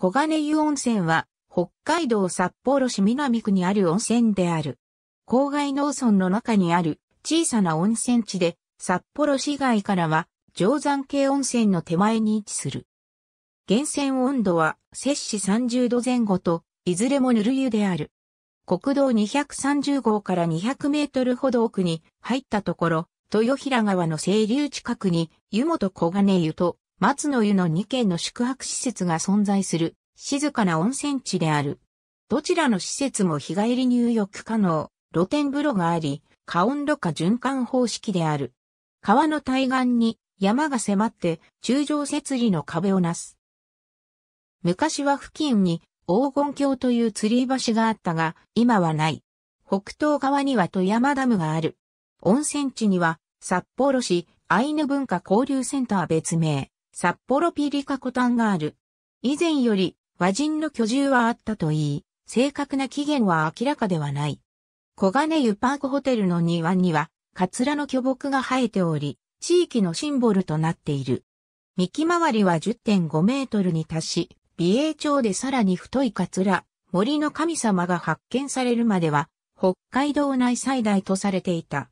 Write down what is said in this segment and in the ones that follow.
小金湯温泉は、北海道札幌市南区にある温泉である。郊外農村の中にある小さな温泉地で、札幌市外からは、定山系温泉の手前に位置する。源泉温度は、摂氏30度前後と、いずれもぬる湯である。国道230号から200メートルほど奥に入ったところ、豊平川の清流近くに湯本小金湯と松の湯の2軒の宿泊施設が存在する静かな温泉地である。どちらの施設も日帰り入浴可能、露天風呂があり、加温度化循環方式である。川の対岸に山が迫って中上設理の壁をなす。昔は付近に黄金橋という吊り橋があったが、今はない。北東側には富山ダムがある。温泉地には札幌市アイヌ文化交流センター別名、札幌ピリカコタンがある。以前より和人の居住はあったといい、正確な起源は明らかではない。小金湯パークホテルの庭には、カツラの巨木が生えており、地域のシンボルとなっている。幹回りは10.5メートルに達し、美瑛町でさらに太いカツラ、森の神様が発見されるまでは、北海道内最大とされていた。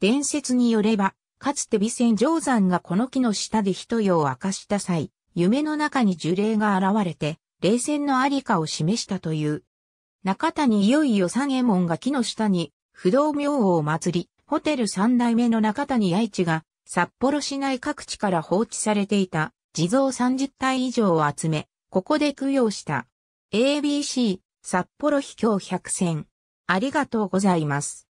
伝説によれば、かつて微前定山がこの木の下で一夜を明かした際、夢の中に樹齢が現れて、冷戦のありかを示したという。中谷いよいよ三右衛門が木の下に、不動明王を祭り、ホテル三代目の中谷愛知が、札幌市内各地から放置されていた、地蔵30体以上を集め、ここで供養した。ABC、札幌秘境百選。ありがとうございます。